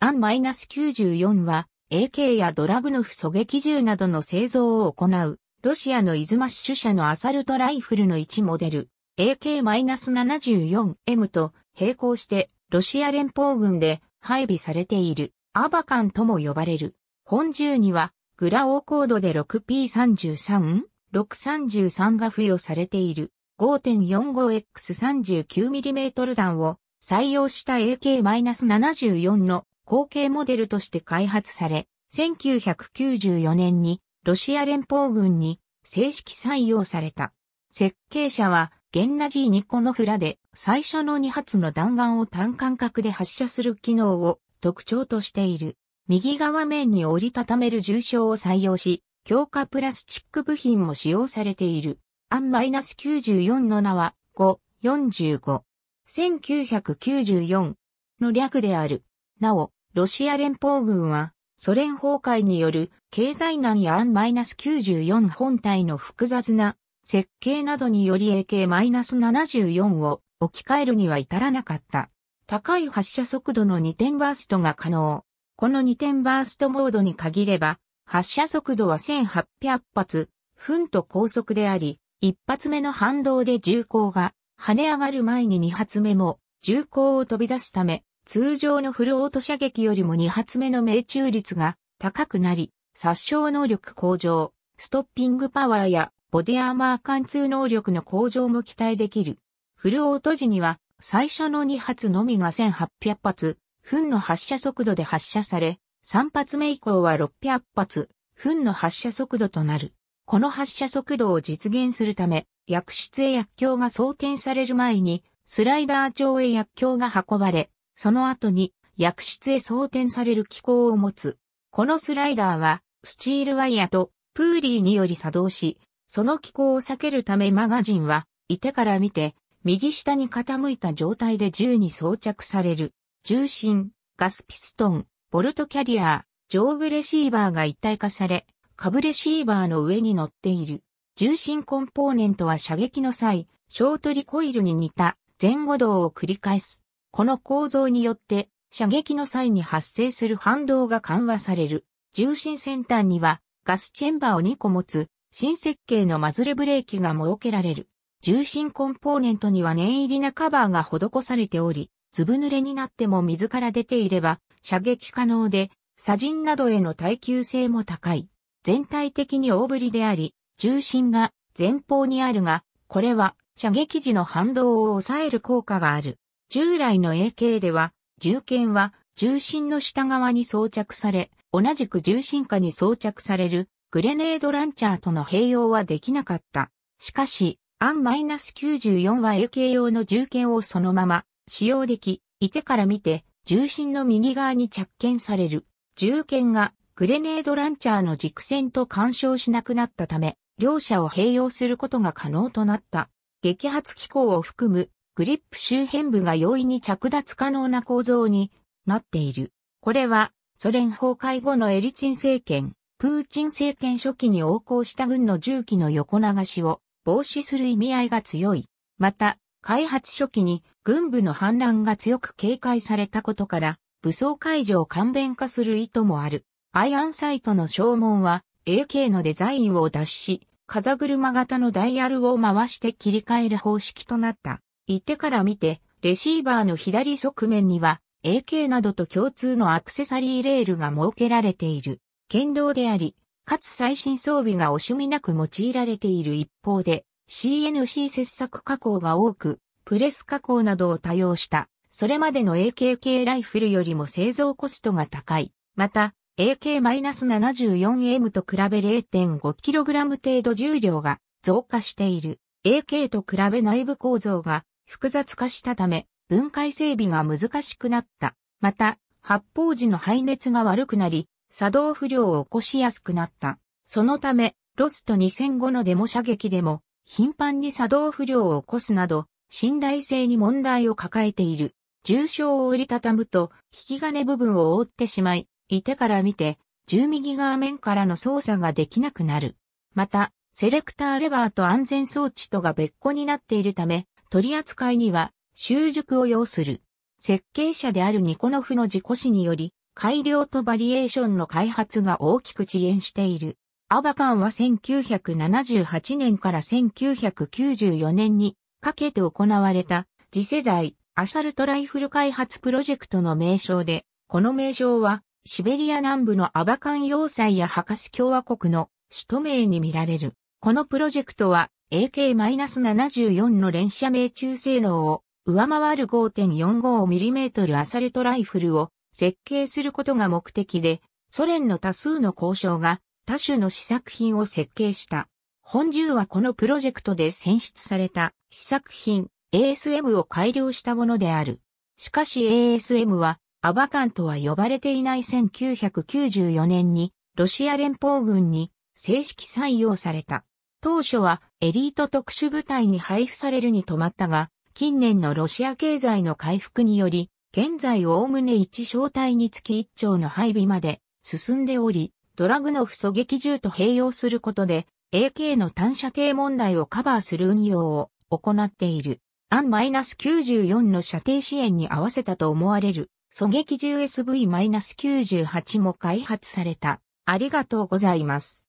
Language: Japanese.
アン -94 は AK やドラグノフ狙撃銃などの製造を行う、ロシアのイズマッシュ社のアサルトライフルの1モデル、AK-74M と並行してロシア連邦軍で配備されているアバカンとも呼ばれる。本銃にはグラオーコードで 6P33、633が付与されている 5.45X39mm 弾を採用した AK-74 の後継モデルとして開発され、1994年にロシア連邦軍に正式採用された。設計者はゲンナジー・ニコノフラで最初の2発の弾丸を単間隔で発射する機能を特徴としている。右側面に折りたためる重傷を採用し、強化プラスチック部品も使用されている。アンマイナス -94 の名は5、45。1994の略である。なお、ロシア連邦軍は、ソ連崩壊による経済難や An-94 本体の複雑な設計などにより AK-74 を置き換えるには至らなかった。高い発射速度の2点バーストが可能。この2点バーストモードに限れば、発射速度は1800発、分と高速であり、1発目の反動で銃口が跳ね上がる前に2発目も銃口を飛び出すため、通常のフルオート射撃よりも2発目の命中率が高くなり、殺傷能力向上、ストッピングパワーやボディアーマー貫通能力の向上も期待できる。フルオート時には最初の2発のみが1800発、分の発射速度で発射され、3発目以降は600発、分の発射速度となる。この発射速度を実現するため、薬室へ薬莢が装填される前に、スライダー上へ薬莢が運ばれ、その後に薬室へ装填される機構を持つ。このスライダーは、スチールワイヤとプーリーにより作動し、その機構を避けるためマガジンは、いてから見て、右下に傾いた状態で銃に装着される。重心、ガスピストン、ボルトキャリアー、上部レシーバーが一体化され、下部レシーバーの上に乗っている。重心コンポーネントは射撃の際、ショートリコイルに似た前後動を繰り返す。この構造によって、射撃の際に発生する反動が緩和される。重心先端には、ガスチェンバーを2個持つ、新設計のマズルブレーキが設けられる。重心コンポーネントには念入りなカバーが施されており、粒濡れになっても水から出ていれば、射撃可能で、砂塵などへの耐久性も高い。全体的に大ぶりであり、重心が前方にあるが、これは射撃時の反動を抑える効果がある。従来の AK では、銃剣は重心の下側に装着され、同じく重心下に装着されるグレネードランチャーとの併用はできなかった。しかし、AN-94 は AK 用の銃剣をそのまま使用でき、いてから見て、重心の右側に着剣される。銃剣がグレネードランチャーの軸線と干渉しなくなったため、両者を併用することが可能となった。撃発機構を含むグリップ周辺部が容易に着脱可能な構造になっている。これは、ソ連崩壊後のエリチン政権、プーチン政権初期に横行した軍の重機の横流しを防止する意味合いが強い。また、開発初期に軍部の反乱が強く警戒されたことから、武装解除を簡便化する意図もある。アイアンサイトの消耗は AK のデザインを脱し、風車型のダイヤルを回して切り替える方式となった。ってから見て、レシーバーの左側面には、AK などと共通のアクセサリーレールが設けられている。堅牢であり、かつ最新装備が惜しみなく用いられている一方で、CNC 切削加工が多く、プレス加工などを多用した、それまでの a k 系ライフルよりも製造コストが高い。また、AK-74M と比べ 0.5kg 程度重量が増加している。AK と比べ内部構造が複雑化したため、分解整備が難しくなった。また、発泡時の排熱が悪くなり、作動不良を起こしやすくなった。そのため、ロスト2005のデモ射撃でも、頻繁に作動不良を起こすなど、信頼性に問題を抱えている。重傷を折りたたむと、引き金部分を覆ってしまい、いてから見て、10右側面からの操作ができなくなる。また、セレクターレバーと安全装置とが別個になっているため、取り扱いには習熟を要する。設計者であるニコノフの事故死により、改良とバリエーションの開発が大きく遅延している。アバカンは1978年から1994年にかけて行われた次世代アサルトライフル開発プロジェクトの名称で、この名称はシベリア南部のアバカン要塞やハカス共和国の首都名に見られる。このプロジェクトは AK-74 の連射命中性能を上回る 5.45mm アサルトライフルを設計することが目的で、ソ連の多数の交渉が多種の試作品を設計した。本獣はこのプロジェクトで選出された試作品 ASM を改良したものである。しかし ASM はアバカンとは呼ばれていない1994年にロシア連邦軍に正式採用された。当初はエリート特殊部隊に配布されるに止まったが、近年のロシア経済の回復により、現在おおむね1小隊につき1丁の配備まで進んでおり、ドラグノフ狙撃銃と併用することで、AK の単射程問題をカバーする運用を行っている。アン -94 の射程支援に合わせたと思われる狙撃銃 SV-98 も開発された。ありがとうございます。